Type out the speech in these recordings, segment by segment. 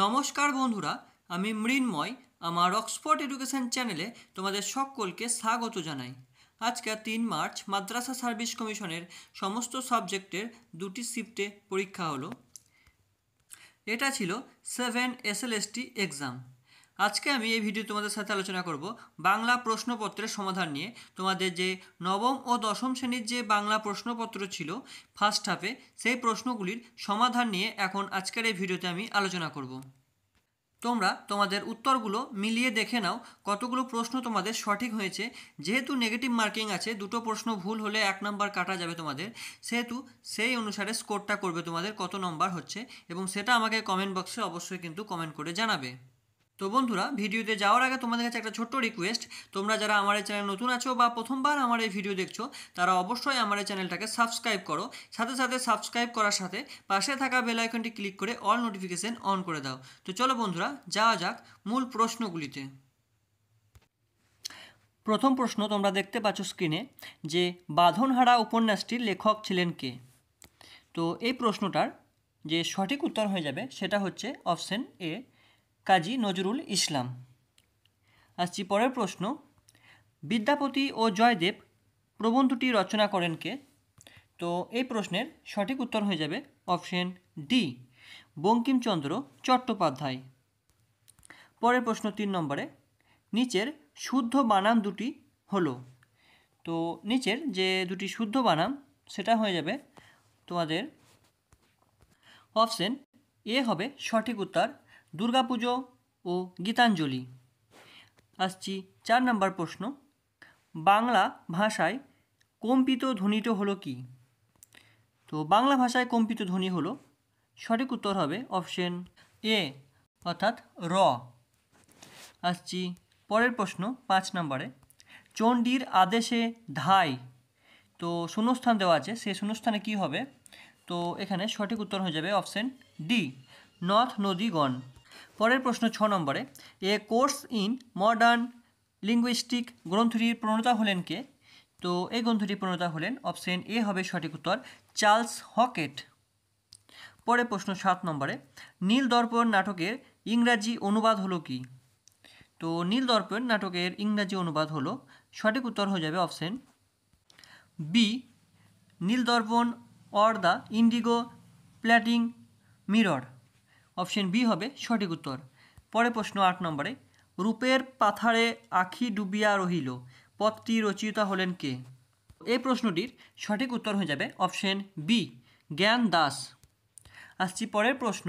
নমস্কার বন্ধুরা আমি মৃন্ময় আমার অক্সফোর্ড এডুকেশন চ্যানেলে তোমাদের সকলকে স্বাগত জানাই আজকে তিন মার্চ মাদ্রাসা সার্ভিস কমিশনের সমস্ত সাবজেক্টের দুটি শিফটে পরীক্ষা হলো এটা ছিল সেভেন এসএলএসটি এক্সাম আজকে আমি এই ভিডিও তোমাদের সাথে আলোচনা করব বাংলা প্রশ্নপত্রের সমাধান নিয়ে তোমাদের যে নবম ও দশম শ্রেণীর যে বাংলা প্রশ্নপত্র ছিল ফার্স্ট হাফে সেই প্রশ্নগুলির সমাধান নিয়ে এখন আজকের এই ভিডিওতে আমি আলোচনা করব তোমরা তোমাদের উত্তরগুলো মিলিয়ে দেখে নাও কতগুলো প্রশ্ন তোমাদের সঠিক হয়েছে যেহেতু নেগেটিভ মার্কিং আছে দুটো প্রশ্ন ভুল হলে এক নম্বর কাটা যাবে তোমাদের সেহেতু সেই অনুসারে স্কোরটা করবে তোমাদের কত নম্বর হচ্ছে এবং সেটা আমাকে কমেন্ট বক্সে অবশ্যই কিন্তু কমেন্ট করে জানাবে তো বন্ধুরা ভিডিওতে যাওয়ার আগে তোমাদের কাছে একটা ছোট্ট রিকোয়েস্ট তোমরা যারা আমার এই চ্যানেল নতুন আছো বা প্রথমবার আমার এই ভিডিও দেখছো তারা অবশ্যই আমার এই চ্যানেলটাকে সাবস্ক্রাইব করো সাথে সাথে সাবস্ক্রাইব করার সাথে পাশে থাকা বেল আইকনটি ক্লিক করে অল নোটিফিকেশন অন করে দাও তো চলো বন্ধুরা যাওয়া যাক মূল প্রশ্নগুলিতে প্রথম প্রশ্ন তোমরা দেখতে পাচ্ছ স্ক্রিনে যে বাঁধনহারা উপন্যাসটির লেখক ছিলেন কে তো এই প্রশ্নটার যে সঠিক উত্তর হয়ে যাবে সেটা হচ্ছে অপশন এ কাজী নজরুল ইসলাম আসছি পরের প্রশ্ন বিদ্যাপতি ও জয়দেব প্রবন্ধটি রচনা করেন কে তো এই প্রশ্নের সঠিক উত্তর হয়ে যাবে অপশন ডি বঙ্কিমচন্দ্র চট্টোপাধ্যায় পরের প্রশ্ন তিন নম্বরে নিচের শুদ্ধ বানান দুটি হলো তো নিচের যে দুটি শুদ্ধ বানান সেটা হয়ে যাবে তোমাদের অপশন এ হবে সঠিক উত্তর দুর্গাপুজো ও গীতাঞ্জলি আসছি চার নম্বর প্রশ্ন বাংলা ভাষায় কম্পিত ধ্বনিটা হলো কি তো বাংলা ভাষায় কম্পিত ধ্বনি হলো সঠিক উত্তর হবে অপশন এ অর্থাৎ র আসছি পরের প্রশ্ন পাঁচ নম্বরে চণ্ডীর আদেশে ধাই তো শূন্যস্থান দেওয়া আছে সেই শূন্যস্থানে কি হবে তো এখানে সঠিক উত্তর হয়ে যাবে অপশন ডি নর্থ নদীগণ পরের প্রশ্ন ছ নম্বরে a course in modern linguistic গ্রন্থটির প্রণতা হলেন কে তো এই গ্রন্থটির প্রণতা হলেন অপশন এ হবে সঠিক উত্তর চার্লস হকেট পরে প্রশ্ন সাত নম্বরে নীল দর্পণ নাটকের ইংরাজি অনুবাদ হলো কি তো নীল দর্পণ নাটকের ইংরাজি অনুবাদ হলো সঠিক উত্তর হয়ে যাবে option B Nil Darpan or the indigo planting mirror option B হবে সঠিক উত্তর পরে প্রশ্ন আট নম্বরে রূপের পাথারে আখি ডুবিয়া রহিল পদটি রচিতা হলেন কে এই প্রশ্নটির সঠিক উত্তর হয়ে যাবে অপশন বি জ্ঞান দাস আসছি পরের প্রশ্ন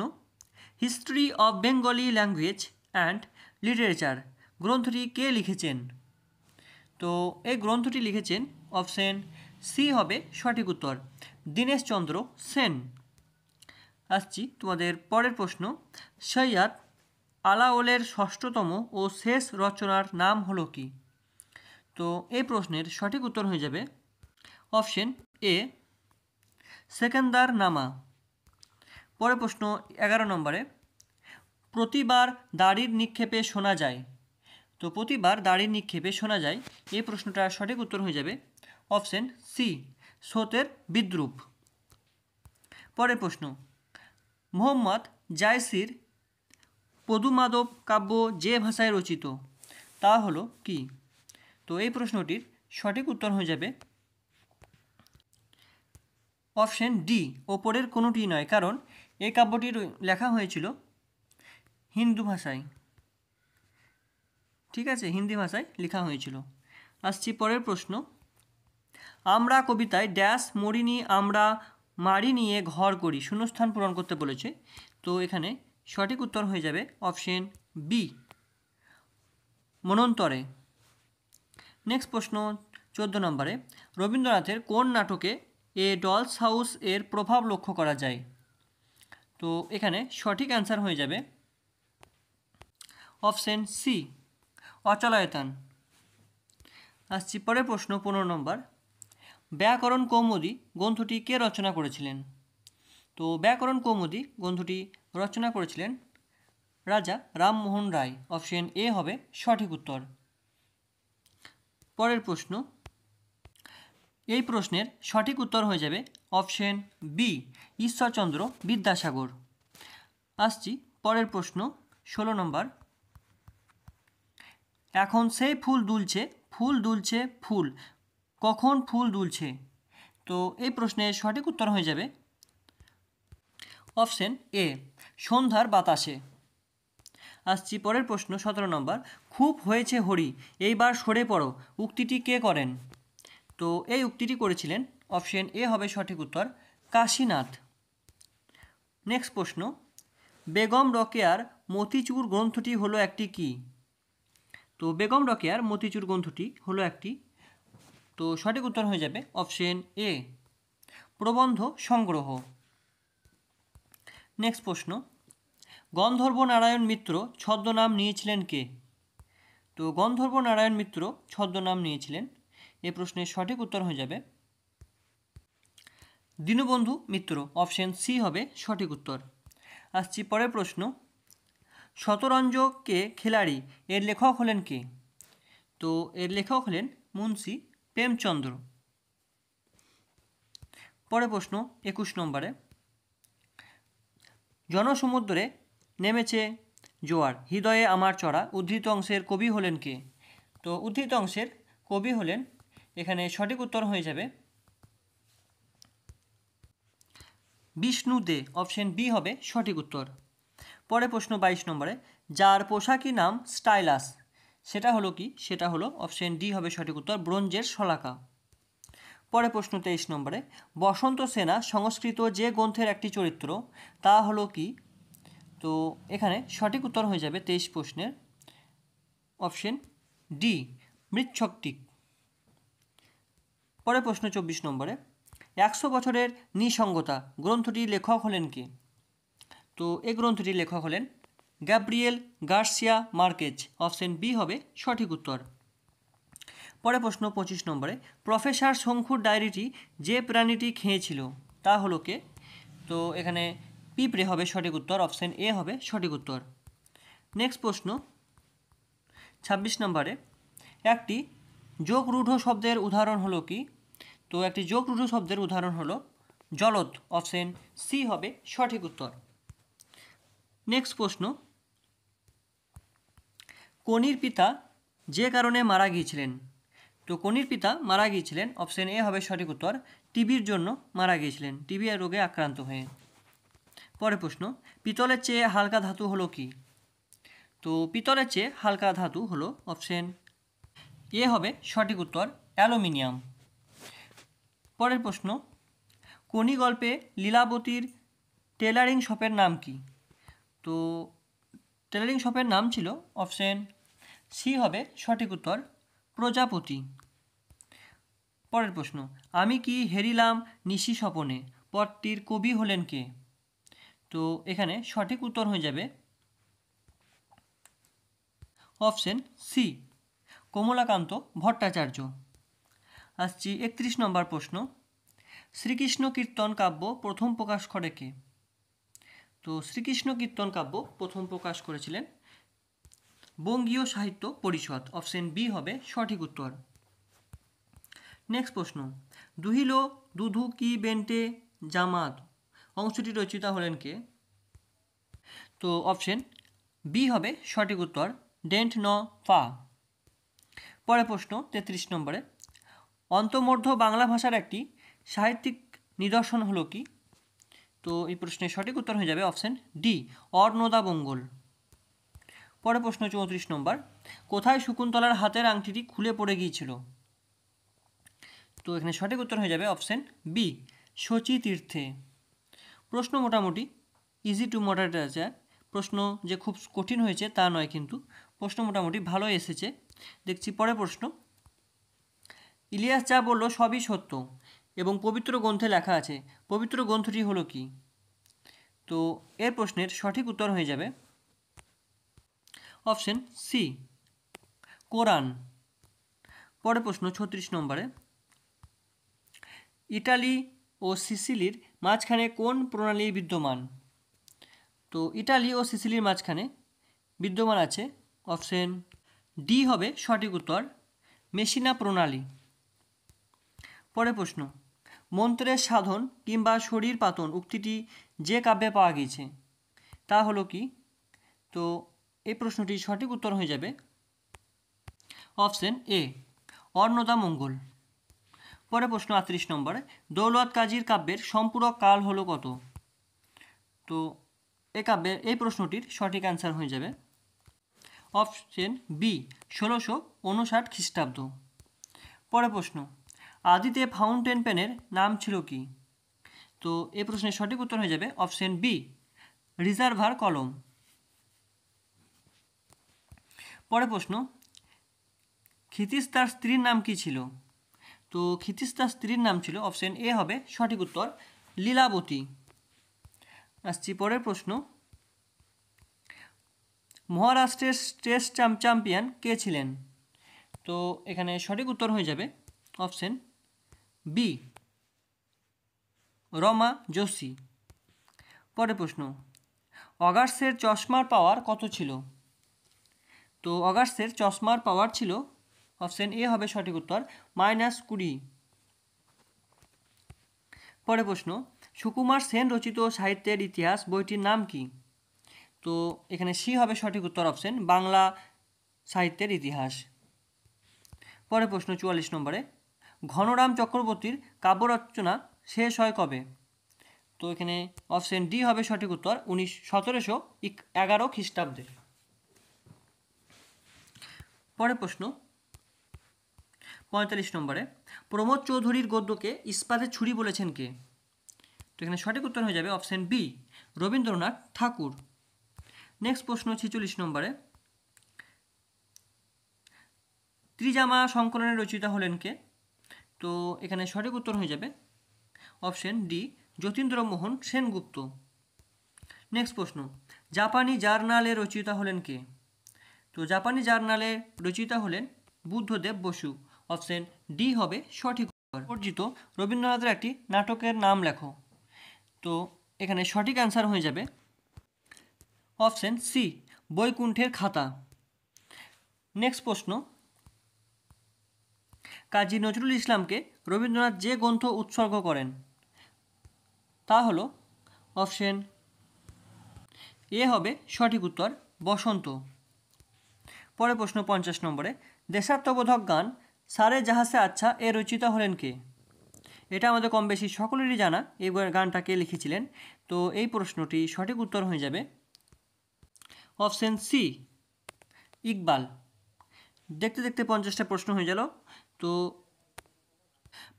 history of Bengali language and literature গ্রন্থটি কে লিখেছেন তো এই গ্রন্থটি লিখেছেন অপশন সি হবে সঠিক উত্তর দীনেশচন্দ্র সেন আসছি তোমাদের পরের প্রশ্ন সৈয়াদ আলাওলের ষষ্ঠতম ও শেষ রচনার নাম হলো কি তো এই প্রশ্নের সঠিক উত্তর হয়ে যাবে অপশন এ সেকেন্দার নামা পরের প্রশ্ন এগারো নম্বরে প্রতিবার দাড়ির নিক্ষেপে শোনা যায় তো প্রতিবার দাড়ির নিক্ষেপে শোনা যায় এই প্রশ্নটার সঠিক উত্তর হয়ে যাবে অপশন সি স্রোতের বিদ্রুপ পরের প্রশ্ন মোহাম্মদ জায়সির পদুমাধব কাব্য যে ভাষায় রচিত তা হলো কি তো এই প্রশ্নটির সঠিক উত্তর হয়ে যাবে অপশন ডি ওপরের কোনোটি নয় কারণ এই কাব্যটি লেখা হয়েছিল হিন্দু ভাষায় ঠিক আছে হিন্দি ভাষায় লেখা হয়েছিল আসছি পরের প্রশ্ন আমরা কবিতায় ড্যাশ মরিনি আমরা মারি নিয়ে ঘর করি শূন্যস্থান পূরণ করতে বলেছে তো এখানে সঠিক উত্তর হয়ে যাবে অপশন বি মনন্তরে নেক্সট প্রশ্ন চোদ্দ নম্বরে রবীন্দ্রনাথের কোন নাটকে এ ডলস হাউস এর প্রভাব লক্ষ্য করা যায় তো এখানে সঠিক অ্যান্সার হয়ে যাবে অপশন সি অচলায়তান আসছি পরের প্রশ্ন পনেরো নম্বর ব্যাকরণ কৌমুদি গ্রন্থটি কে রচনা করেছিলেন তো ব্যাকরণ কৌমুদি গ্রন্থটি রচনা করেছিলেন রাজা রামমোহন রায় অপশন এ হবে সঠিক উত্তর পরের প্রশ্ন এই প্রশ্নের সঠিক উত্তর হয়ে যাবে অপশন বি ঈশ্বরচন্দ্র বিদ্যাসাগর আসছি পরের প্রশ্ন ষোলো নম্বর এখন সেই ফুল দুলছে ফুল দুলছে ফুল কখন ফুল দুলছে তো এই প্রশ্নের সঠিক উত্তর হয়ে যাবে অপশন এ সন্ধ্যার বাতাসে আসছি পরের প্রশ্ন সতেরো নম্বর খুব হয়েছে হরি এইবার সরে পড়ো উক্তিটি কে করেন তো এই উক্তিটি করেছিলেন অপশন এ হবে সঠিক উত্তর কাশীনাথ নেক্সট প্রশ্ন বেগম রকেয়ার মতিচুর গ্রন্থটি হলো একটি কি তো বেগম রকেয়ার মতিচুর গ্রন্থটি হলো একটি তো সঠিক উত্তর হয়ে যাবে অপশন এ প্রবন্ধ সংগ্রহ নেক্সট প্রশ্ন গন্ধর্ব নারায়ণ মিত্র ছদ্মনাম নিয়েছিলেন কে তো গন্ধর্ব নারায়ণ মিত্র ছদ্মনাম নিয়েছিলেন এ প্রশ্নের সঠিক উত্তর হয়ে যাবে দীনবন্ধু মিত্র অপশন সি হবে সঠিক উত্তর আসছি পরের প্রশ্ন শতরঞ্জকে খেলাড়ি এর লেখক হলেন কে তো এর লেখক হলেন মুন্সি প্রেমচন্দ্র পরে প্রশ্ন একুশ নম্বরে জনসমুদ্রে নেমেছে জোয়ার হৃদয়ে আমার চড়া উদ্ধৃত অংশের কবি হলেন কে তো উদ্ধৃত অংশের কবি হলেন এখানে সঠিক উত্তর হয়ে যাবে বিষ্ণু দে অপশন বি হবে সঠিক উত্তর পরে প্রশ্ন বাইশ নম্বরে যার পোশাকি নাম স্টাইলাস সেটা হলো কি সেটা হলো অপশন ডি হবে সঠিক উত্তর ব্রোঞ্জের শলাকা পরে প্রশ্ন তেইশ নম্বরে বসন্ত সেনা সংস্কৃত যে গ্রন্থের একটি চরিত্র তা হলো কি তো এখানে সঠিক উত্তর হয়ে যাবে তেইশ প্রশ্নের অপশন ডি মৃচ্ছকটিক পরে প্রশ্ন চব্বিশ নম্বরে একশো বছরের নিসঙ্গতা গ্রন্থটির লেখক হলেন কে তো এই গ্রন্থটির লেখক হলেন Gabriel Garcia Marquez option B হবে সঠিক উত্তর পরে প্রশ্ন পঁচিশ নম্বরে প্রফেসর শঙ্কুর ডায়েরিটি যে প্রাণীটি খেয়েছিল তা হলো কে তো এখানে পিঁপড়ে হবে সঠিক উত্তর অপশন এ হবে সঠিক উত্তর নেক্সট প্রশ্ন ২৬ নম্বরে একটি যোগ রূঢ় শব্দের উদাহরণ হলো কি তো একটি যোগ শব্দের উদাহরণ হলো জলদ অপশন সি হবে সঠিক উত্তর নেক্সট প্রশ্ন কনির পিতা যে কারণে মারা গিয়েছিলেন তো কনির পিতা মারা গিয়েছিলেন অপশন এ হবে সঠিক উত্তর টিবির জন্য মারা গিয়েছিলেন টিবি রোগে আক্রান্ত হয়ে পরের প্রশ্ন পিতলের চেয়ে হালকা ধাতু হলো কি তো পিতলের চেয়ে হালকা ধাতু হলো অপশন এ হবে সঠিক উত্তর অ্যালুমিনিয়াম পরের প্রশ্ন কোনি গল্পে লীলাবতীর টেলারিং শপের নাম কি তো টেলারিং শপের নাম ছিল অপশন সি হবে সঠিক উত্তর প্রজাপতি পরের প্রশ্ন আমি কি হেরিলাম নিশি স্বপনে পদটির কবি হলেন কে তো এখানে সঠিক উত্তর হয়ে যাবে অপশন সি কমলাকান্ত ভট্টাচার্য আসছি একত্রিশ নম্বর প্রশ্ন শ্রীকৃষ্ণ কীর্তন কাব্য প্রথম প্রকাশ করে কে তো শ্রীকৃষ্ণ কীর্তন কাব্য প্রথম প্রকাশ করেছিলেন বঙ্গীয় সাহিত্য পরিষদ অপশন বি হবে সঠিক উত্তর নেক্সট প্রশ্ন দুহিল দুধু কি বেন্টে জামাত অংশটি রচিতা হলেন কে তো অপশন বি হবে সঠিক উত্তর ডেন্ট ন ফা পরে প্রশ্ন তেত্রিশ নম্বরে অন্তমর্ধ বাংলা ভাষার একটি সাহিত্যিক নিদর্শন হলো কি তো এই প্রশ্নের সঠিক উত্তর হয়ে যাবে অপশান ডি অর্ণদা বঙ্গল পরে প্রশ্ন চৌত্রিশ নম্বর কোথায় শকুন্তলার হাতের আংটিটি খুলে পড়ে গিয়েছিল তো এখানে সঠিক উত্তর হয়ে যাবে অপশান বি শচী তীর্থে প্রশ্ন মোটামুটি ইজি টু মডারেট আছে প্রশ্ন যে খুব কঠিন হয়েছে তা নয় কিন্তু প্রশ্ন মোটামুটি ভালো এসেছে দেখছি পরে প্রশ্ন ইলিয়াস যা বলল সবই সত্য এবং পবিত্র গ্রন্থে লেখা আছে পবিত্র গ্রন্থটি হলো কি তো এর প্রশ্নের সঠিক উত্তর হয়ে যাবে অপশন সি কোরআন পরে প্রশ্ন ছত্রিশ নম্বরে ইটালি ও সিসিলির মাঝখানে কোন প্রণালী বিদ্যমান তো ইটালি ও সিসিলির মাঝখানে বিদ্যমান আছে অপশন ডি হবে সঠিক উত্তর মেশিনা প্রণালী পরে প্রশ্ন মন্ত্রের সাধন কিংবা শরীর পাতন উক্তিটি যে কাব্যে পাওয়া গিয়েছে তা হলো কি তো এই প্রশ্নটি সঠিক উত্তর হয়ে যাবে অপশন এ অর্ণদা মঙ্গল পরে প্রশ্ন আটত্রিশ নম্বর দৌলত কাজীর কাব্যের সম্পূরক কাল হলো কত তো এ কাব্যে এই প্রশ্নটির সঠিক অ্যান্সার হয়ে যাবে অপশন বি ষোলোশো উনষাট খ্রিস্টাব্দ পরে প্রশ্ন আদিতে ফাউন্টেন পেনের নাম ছিল কি তো এ প্রশ্নের সঠিক উত্তর হয়ে যাবে অপশন বি রিজার্ভার কলম পরে প্রশ্ন ক্ষিতিশ তার স্ত্রীর নাম কি ছিল তো ক্ষিতিশ তার স্ত্রীর নাম ছিল অপশন এ হবে সঠিক উত্তর লীলাবতী আসছি পরের প্রশ্ন মহারাষ্ট্রের টেস্ট চ্যাম্পিয়ন কে ছিলেন তো এখানে সঠিক উত্তর হয়ে যাবে অপশন বি রমা যোশী পরের প্রশ্ন অগার্সের চশমার পাওয়ার কত ছিল তো অগার্সের চশমার পাওয়ার ছিল অপশন এ হবে সঠিক উত্তর মাইনাস কুড়ি পরের প্রশ্ন সুকুমার সেন রচিত সাহিত্যের ইতিহাস বইটির নাম কি তো এখানে সি হবে সঠিক উত্তর অপশন বাংলা সাহিত্যের ইতিহাস পরের প্রশ্ন চুয়াল্লিশ নম্বরে ঘনরাম চক্রবর্তীর কাব্য রচনা শেষ হয় কবে তো এখানে অপশন ডি হবে সঠিক উত্তর উনিশ সতেরোশো এগারো খ্রিস্টাব্দে পরের প্রশ্ন পঁয়তাল্লিশ নম্বরে প্রমোদ চৌধুরীর গদ্যকে ইস্পাতের ছুরি বলেছেন কে তো এখানে সঠিক উত্তর হয়ে যাবে option B Rabindranath Thakur next প্রশ্ন ছেচল্লিশ নম্বরে ত্রিজামা সংকলনে রচিতা হলেন কে তো এখানে সঠিক উত্তর হয়ে যাবে option D Jatindramohan Sengupta next প্রশ্ন জাপানি জার্নালে রচয়িতা হলেন কে তো জাপানি জার্নালে রচিতা হলেন বুদ্ধদেব বসু অপশন ডি হবে সঠিক উত্তর অর্জিত রবীন্দ্রনাথের একটি নাটকের নাম লেখো তো এখানে সঠিক অ্যান্সার হয়ে যাবে অপশন সি বৈকুণ্ঠের খাতা নেক্সট প্রশ্ন কাজী নজরুল ইসলামকে রবীন্দ্রনাথ যে গ্রন্থ উৎসর্গ করেন তা হল অপশন এ হবে সঠিক উত্তর বসন্ত পরে প্রশ্ন পঞ্চাশ নম্বরে দেশাত্মবোধক গান সারে জাহাসে আচ্ছা এ রচিত হলেন কে এটা আমাদের কম বেশি সকলেরই জানা এই গানটাকে লিখেছিলেন তো এই প্রশ্নটি সঠিক উত্তর হয়ে যাবে অপশন সি ইকবাল দেখতে দেখতে পঞ্চাশটা প্রশ্ন হয়ে গেল তো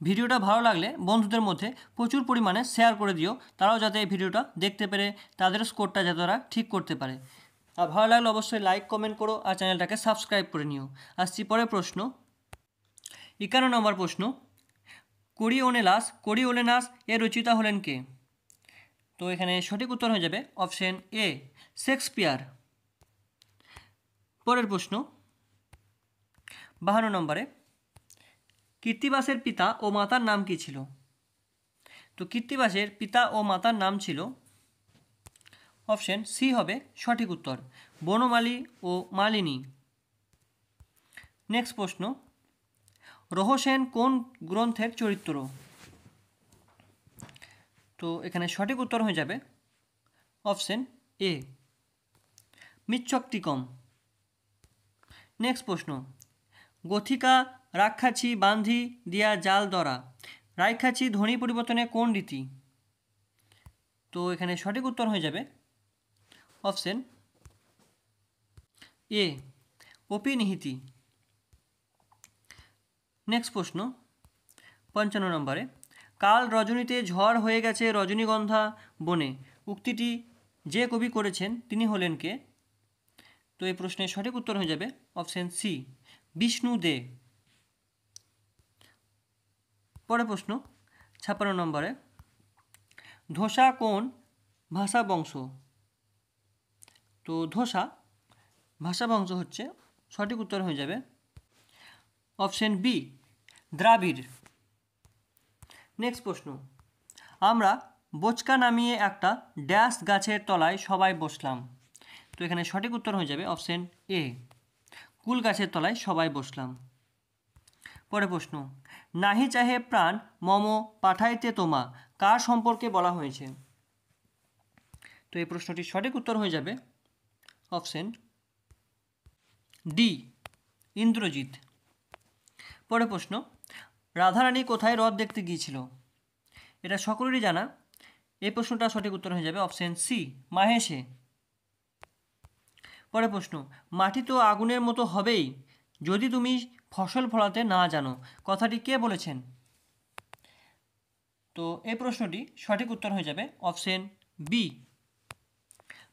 ভিডিওটা ভালো লাগলে বন্ধুদের মধ্যে প্রচুর পরিমাণে শেয়ার করে দিও তারাও যাতে এই ভিডিওটা দেখতে পেরে তাদের স্কোরটা যাতে তারা ঠিক করতে পারে আর ভালো লাগলে অবশ্যই লাইক কমেন্ট করো আর চ্যানেলটাকে সাবস্ক্রাইব করে নিও আসছি পরের প্রশ্ন একান্ন নম্বর প্রশ্ন করি ওনে লাস করি এর রচিতা হলেন কে তো এখানে সঠিক উত্তর হয়ে যাবে অপশন এ শেক্সপিয়ার পরের প্রশ্ন বাহান্ন নম্বরে কীর্তিবাসের পিতা ও মাতার নাম কি ছিল তো কীর্তিবাসের পিতা ও মাতার নাম ছিল অপশন সি হবে সঠিক উত্তর বনমালী ও মালিনী নেক্সট প্রশ্ন রহসেন কোন গ্রন্থের চরিত্র তো এখানে সঠিক উত্তর হয়ে যাবে অপশন এ মিচ্ছক্তিকম নেক্সট প্রশ্ন গথিকা রাখাছি বান্ধি দিয়া জাল ধরা রাখাছি ধ্বনি পরিবর্তনে কোন রীতি তো এখানে সঠিক উত্তর হয়ে যাবে অপশন এ ওপি নিহিতি নেক্সট প্রশ্ন পঞ্চান্ন নম্বরে কাল রজনীতে ঝড় হয়ে গেছে রজনীগন্ধা বনে উক্তিটি যে কবি করেছেন তিনি হলেন কে তো এই প্রশ্নের সঠিক উত্তর হয়ে যাবে অপশন সি বিষ্ণু দে পরে প্রশ্ন ছাপ্পান্ন নম্বরে ধোসা কোন ভাষা বংশ তো ধোসা ভাষা বংশ হচ্ছে সঠিক উত্তর হয়ে যাবে অপশন বি দ্রাবিড় নেক্সট প্রশ্ন আমরা বোচকা নামিয়ে একটা ড্যাশ গাছের তলায় সবাই বসলাম তো এখানে সঠিক উত্তর হয়ে যাবে অপশন এ কুল গাছের তলায় সবাই বসলাম পরে প্রশ্ন নাহি চাহে প্রাণ মম পাঠাইতে তোমা কার সম্পর্কে বলা হয়েছে তো এই প্রশ্নটি সঠিক উত্তর হয়ে যাবে অপশন ডি ইন্দ্রজিৎ পরে প্রশ্ন রাধারানী কোথায় হ্রদ দেখতে গিয়েছিল এটা সকলেরই জানা এই প্রশ্নটা সঠিক উত্তর হয়ে যাবে অপশন সি মাহেশে পরে প্রশ্ন মাটি তো আগুনের মতো হবেই যদি তুমি ফসল ফলাতে না জানো কথাটি কে বলেছেন তো এই প্রশ্নটি সঠিক উত্তর হয়ে যাবে অপশন বি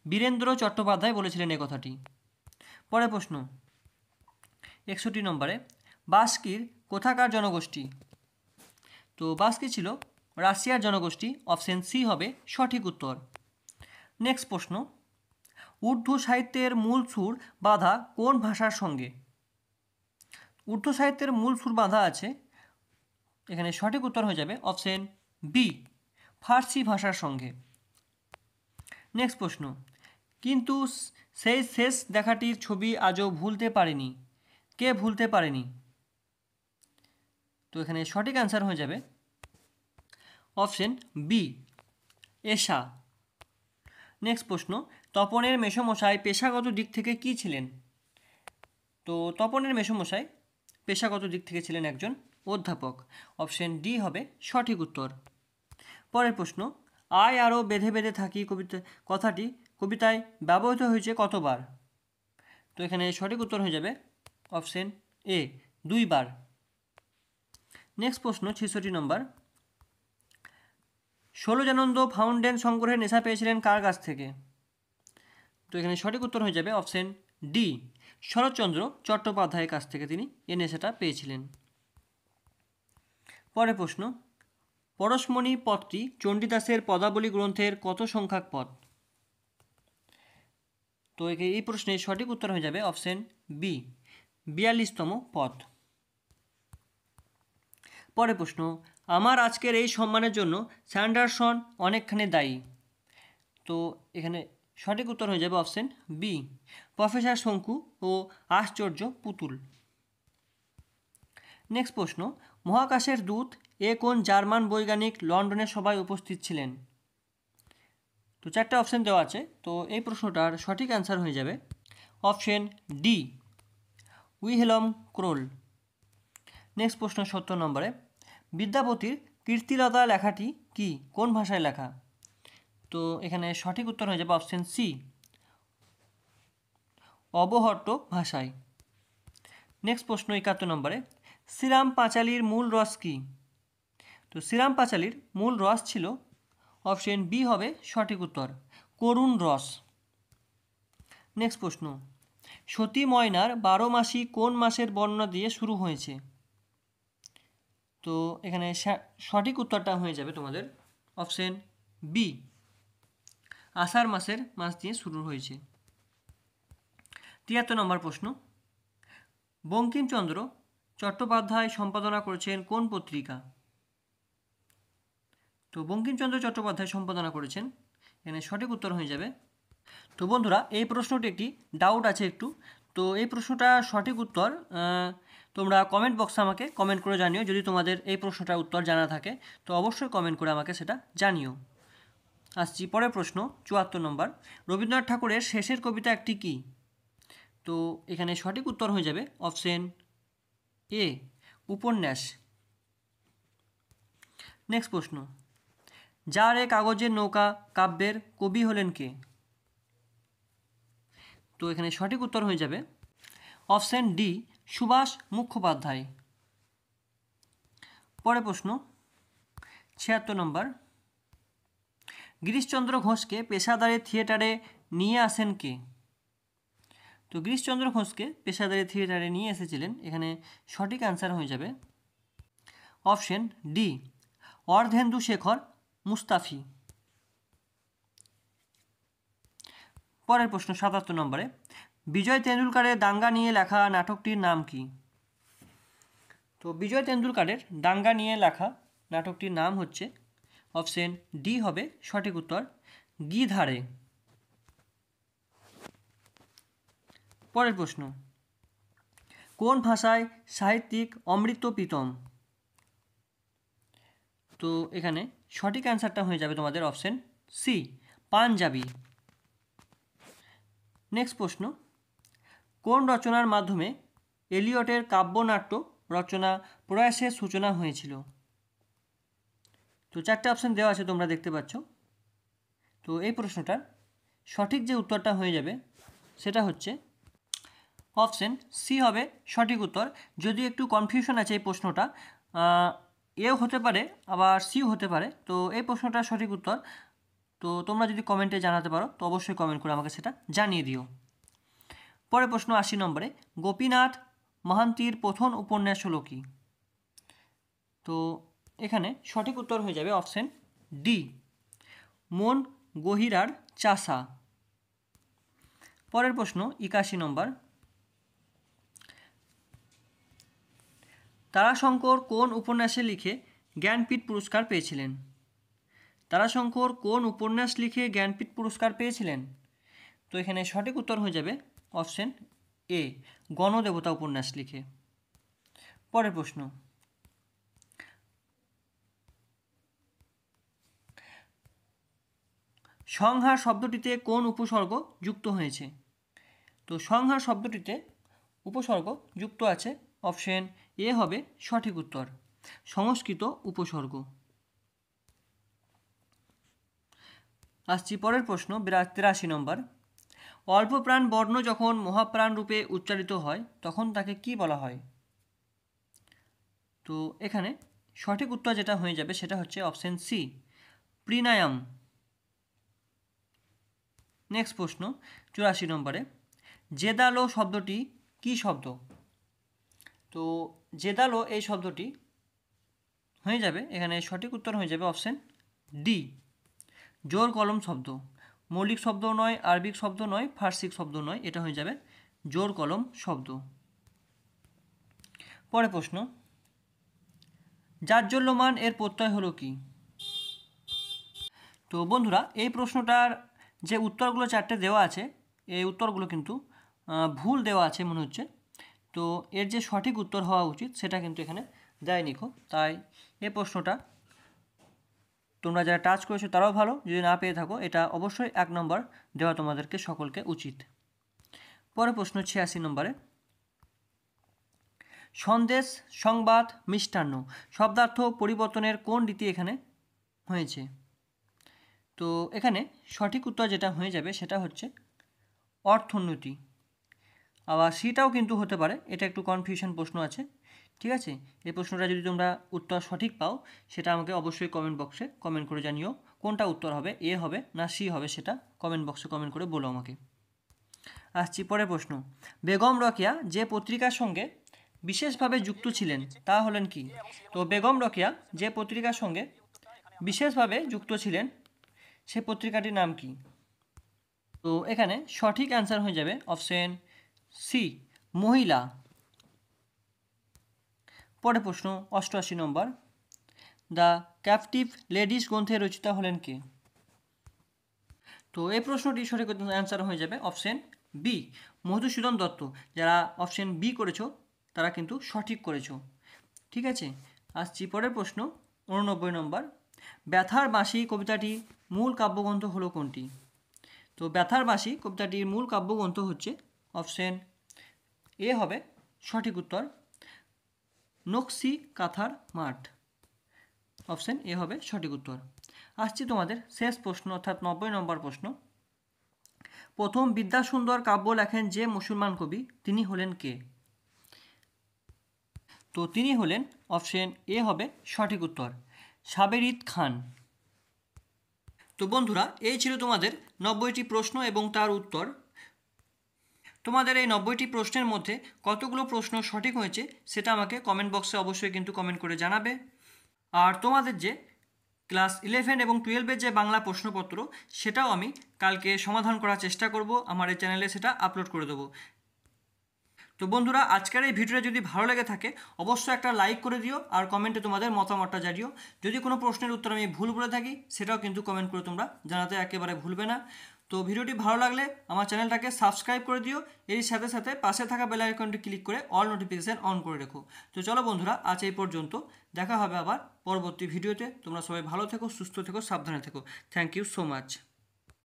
বীরেন্দ্র চট্টোপাধ্যায় বলেছিলেন এ কথাটি পরে প্রশ্ন একষট্টি নম্বরে বাস্কির কোথাকার জনগোষ্ঠী তো বাস্কি ছিল রাশিয়ার জনগোষ্ঠী অপশন সি হবে সঠিক উত্তর নেক্সট প্রশ্ন উর্দু সাহিত্যের মূল সুর বাধা কোন ভাষার সঙ্গে উর্দু সাহিত্যের মূল সুর বাঁধা আছে এখানে সঠিক উত্তর হয়ে যাবে অপশন বি ফার্সি ভাষার সঙ্গে নেক্সট প্রশ্ন কিন্তু সেই শেষ দেখাটির ছবি আজও ভুলতে পারেনি কে ভুলতে পারেনি তো এখানে সঠিক অ্যান্সার হয়ে যাবে অপশন বি এশা নেক্সট প্রশ্ন তপনের মেসমশাই পেশাগত দিক থেকে কি ছিলেন তো তপনের মেসমশাই পেশাগত দিক থেকে ছিলেন একজন অধ্যাপক অপশন ডি হবে সঠিক উত্তর পরের প্রশ্ন আয় আরও বেঁধে বেঁধে থাকি কবিতা কথাটি কবিতায় ব্যবহৃত হয়েছে কতবার তো এখানে সঠিক উত্তর হয়ে যাবে অপশন এ দুইবার নেক্সট প্রশ্ন ছেষট্টি নম্বর ষোলজানন্দ ফাউন্ডেন সংগ্রহের নেশা পেয়েছিলেন কার কাছ থেকে তো এখানে সঠিক উত্তর হয়ে যাবে অপশন ডি শরৎচন্দ্র চট্টোপাধ্যায়ের কাছ থেকে তিনি এনে সেটা পেয়েছিলেন পরে প্রশ্ন পরশমণি পদটি চণ্ডীদাসের পদাবলী গ্রন্থের কত সংখ্যক পদ তো একে এই প্রশ্নের সঠিক উত্তর হয়ে যাবে অপশন বি বিয়াল্লিশতম পদ পরে প্রশ্ন আমার আজকের এই সম্মানের জন্য স্যান্ডারসন অনেকখানি দায়ী তো এখানে সঠিক উত্তর হয়ে যাবে অপশন বি প্রফেসর শঙ্কু ও আশ্চর্য পুতুল নেক্সট প্রশ্ন মহাকাশের দূত এ কোন জার্মান বৈজ্ঞানিক লন্ডনে সবাই উপস্থিত ছিলেন তো চারটে অপশন দেওয়া আছে তো এই প্রশ্নটার সঠিক অ্যান্সার হয়ে যাবে option D Wilhelm Kroll next প্রশ্ন সত্তর নম্বরে বিদ্যাপতির কীর্তিলতা লেখাটি কি কোন ভাষায় লেখা তো এখানে সঠিক উত্তর হয়ে যাবে অপশন সি অবহট্ট ভাষায় নেক্সট প্রশ্ন একাত্তর নম্বরে শ্রীরাম পাঁচালির মূল রস কী তো শ্রীরাম পাঁচালির মূল রস ছিল অপশন বি হবে সঠিক উত্তর করুণ রস নেক্সট প্রশ্ন সতী ময়নার বারো মাসি কোন মাসের বর্ণনা দিয়ে শুরু হয়েছে তো এখানে সঠিক উত্তরটা হয়ে যাবে তোমাদের অপশন বি আষাঢ় মাসের মাস দিয়ে শুরু হয়েছে তিয়াত্তর নম্বর প্রশ্ন বঙ্কিমচন্দ্র চট্টোপাধ্যায় সম্পাদনা করেছেন কোন পত্রিকা তো বঙ্কিমচন্দ্র চট্টোপাধ্যায় সম্পাদনা করেছেন এখানে সঠিক উত্তর হয়ে যাবে তো বন্ধুরা এই প্রশ্নটি একটি ডাউট আছে একটু তো এই প্রশ্নটা সঠিক উত্তর তোমরা কমেন্ট বক্সে আমাকে কমেন্ট করে জানিও যদি তোমাদের এই প্রশ্নটার উত্তর জানা থাকে তো অবশ্যই কমেন্ট করে আমাকে সেটা জানিও আসছি পরের প্রশ্ন চুয়াত্তর নম্বর রবীন্দ্রনাথ ঠাকুরের শেষের কবিতা একটি কী তো এখানে সঠিক উত্তর হয়ে যাবে অপশন এ উপন্যাস নেক্সট প্রশ্ন যার এ কাগজের নৌকা কাব্যের কবি হলেন কে তো এখানে সঠিক উত্তর হয়ে যাবে অপশন ডি সুভাষ মুখোপাধ্যায় পরে প্রশ্ন ছিয়াত্তর নম্বর গিরিশচন্দ্র ঘোষকে পেশাদারি থিয়েটারে নিয়ে আসেন কে তো গিরিশচন্দ্র ঘোষকে পেশাদারি থিয়েটারে নিয়ে এসেছিলেন এখানে সঠিক অ্যান্সার হয়ে যাবে অপশন ডি অর্ধেন্দু শেখর মুস্তাফি পরের প্রশ্ন সাতাত্তর নম্বরে বিজয় তেন্ডুলকারের দাঙ্গা নিয়ে লেখা নাটকটির নাম কি তো বিজয় তেন্ডুলকারের দাঙ্গা নিয়ে লেখা নাটকটির নাম হচ্ছে অপশন ডি হবে সঠিক উত্তর গিধারে পরের প্রশ্ন কোন ভাষায় সাহিত্যিক অমৃত প্রীতম তো এখানে সঠিক অ্যান্সারটা হয়ে যাবে তোমাদের অপশন সি পাঞ্জাবি নেক্সট প্রশ্ন কোন রচনার মাধ্যমে এলিয়টের কাব্যনাট্য রচনা প্রয়াসের সূচনা হয়েছিল তো চারটে অপশান দেওয়া আছে তোমরা দেখতে পাচ্ছ তো এই প্রশ্নটার সঠিক যে উত্তরটা হয়ে যাবে সেটা হচ্ছে অপশন সি হবে সঠিক উত্তর যদি একটু কনফিউশন আছে এই প্রশ্নটা এও হতে পারে আবার সিও হতে পারে তো এই প্রশ্নটা সঠিক উত্তর তো তোমরা যদি কমেন্টে জানাতে পারো তো অবশ্যই কমেন্ট করে আমাকে সেটা জানিয়ে দিও পরে প্রশ্ন আশি নম্বরে গোপীনাথ মহান্তির প্রথম উপন্যাস হলো কি তো এখানে সঠিক উত্তর হয়ে যাবে অপশন ডি মন গহিরার চাষা পরের প্রশ্ন একাশি নম্বর তারাশঙ্কর কোন উপন্যাসে লিখে জ্ঞানপীঠ পুরস্কার পেয়েছিলেন তারাশঙ্কর কোন উপন্যাস লিখে জ্ঞানপীঠ পুরস্কার পেয়েছিলেন তো এখানে সঠিক উত্তর হয়ে যাবে অপশন এ গণদেবতা উপন্যাস লিখে পরের প্রশ্ন সংহার শব্দটিতে কোন উপসর্গ যুক্ত হয়েছে তো সংহার শব্দটিতে উপসর্গ যুক্ত আছে অপশন এ হবে সঠিক উত্তর সংস্কৃত উপসর্গ আসছি পরের প্রশ্ন তিরাশি নম্বর অল্প প্রাণ বর্ণ যখন মহাপ্রাণ রূপে উচ্চারিত হয় তখন তাকে কি বলা হয় তো এখানে সঠিক উত্তর যেটা হয়ে যাবে সেটা হচ্ছে অপশন সি প্রিনায়াম নেক্সট প্রশ্ন চুরাশি নম্বরে জেদালো শব্দটি কি শব্দ তো জেদালো এই শব্দটি হয়ে যাবে এখানে সঠিক উত্তর হয়ে যাবে অপশান ডি জোর কলম শব্দ মৌলিক শব্দ নয় আরবিক শব্দ নয় ফার্সিক শব্দ নয় এটা হয়ে যাবে জোর কলম শব্দ পরে প্রশ্ন জাজ্জল্যমান এর প্রত্যয় হলো কি তো বন্ধুরা এই প্রশ্নটার যে উত্তরগুলো চারটে দেওয়া আছে এই উত্তরগুলো কিন্তু ভুল দেওয়া আছে মনে হচ্ছে তো এর যে সঠিক উত্তর হওয়া উচিত সেটা কিন্তু এখানে দেয়নি খো তাই এ প্রশ্নটা তোমরা যারা টাচ করেছো তারাও ভালো যদি না পেয়ে থাকো এটা অবশ্যই এক নম্বর দেওয়া তোমাদেরকে সকলকে উচিত পরে প্রশ্ন ছিয়াশি নম্বরে সন্দেশ সংবাদ মিষ্টান্ন শব্দার্থ পরিবর্তনের কোন রীতি এখানে হয়েছে তো এখানে সঠিক উত্তর যেটা হয়ে যাবে সেটা হচ্ছে অর্থোন্নতি আবার সিটাও কিন্তু হতে পারে এটা একটু কনফিউশন প্রশ্ন আছে ঠিক আছে এই প্রশ্নটা যদি তোমরা উত্তর সঠিক পাও সেটা আমাকে অবশ্যই কমেন্ট বক্সে কমেন্ট করে জানিও কোনটা উত্তর হবে এ হবে না সি হবে সেটা কমেন্ট বক্সে কমেন্ট করে বলো আমাকে আসছি পরের প্রশ্ন বেগম রকিয়া যে পত্রিকার সঙ্গে বিশেষভাবে যুক্ত ছিলেন তা হলেন কি তো বেগম রকিয়া যে পত্রিকার সঙ্গে বিশেষভাবে যুক্ত ছিলেন সে পত্রিকাটির নাম কি তো এখানে সঠিক অ্যান্সার হয়ে যাবে অপশন সি মহিলা পরের প্রশ্ন অষ্টআশি নম্বর দ্য ক্যাপটিভ লেডিস গ্রন্থে রচিতা হলেন কে তো এই প্রশ্নটি সঠিক অ্যান্সার হয়ে যাবে অপশন বি মধুসূদন দত্ত যারা অপশন বি করেছো তারা কিন্তু সঠিক করেছো ঠিক আছে আসছি পরের প্রশ্ন উননব্বই নম্বর ব্যথার বাঁশি কবিতাটি মূল কাব্যগ্রন্থ হলো কোনটি তো ব্যথার বাঁশি কবিতাটির মূল কাব্যগ্রন্থ হচ্ছে অপশন এ হবে সঠিক উত্তর নকশি কাথার মাঠ অপশন এ হবে সঠিক উত্তর আসছি তোমাদের শেষ প্রশ্ন অর্থাৎ নব্বই নম্বর প্রশ্ন প্রথম বিদ্যাসুন্দর কাব্য লেখেন যে মুসলমান কবি তিনি হলেন কে তো তিনি হলেন অপশন এ হবে সঠিক উত্তর সাবেরিদ খান তো বন্ধুরা এই ছিল তোমাদের নব্বইটি প্রশ্ন এবং তার উত্তর তোমাদের এই নব্বইটি প্রশ্নের মধ্যে কতগুলো প্রশ্ন সঠিক হয়েছে সেটা আমাকে কমেন্ট বক্সে অবশ্যই কিন্তু কমেন্ট করে জানাবে আর তোমাদের যে ক্লাস ইলেভেন এবং টুয়েলভের যে বাংলা প্রশ্নপত্র সেটাও আমি কালকে সমাধান করার চেষ্টা করব আমার এই চ্যানেলে সেটা আপলোড করে দেবো তো বন্ধুরা আজকের এই ভিডিওটা যদি ভালো লেগে থাকে অবশ্যই একটা লাইক করে দিও আর কমেন্টে তোমাদের মতামতটা জানিও যদি কোনো প্রশ্নের উত্তর আমি ভুল বলে থাকি সেটাও কিন্তু কমেন্ট করে তোমরা জানাতে একেবারে ভুলবে না তো ভিডিওটি ভালো লাগলে আমার চ্যানেলটাকে সাবস্ক্রাইব করে দিও এর সাথে সাথে পাশে থাকা বেল আইকনটি ক্লিক করে অল নোটিফিকেশান অন করে রেখো তো চলো বন্ধুরা আজ এই পর্যন্ত দেখা হবে আবার পরবর্তী ভিডিওতে তোমরা সবাই ভালো থেকো সুস্থ থেকো সাবধানে থেকো থ্যাংক ইউ সো মাচ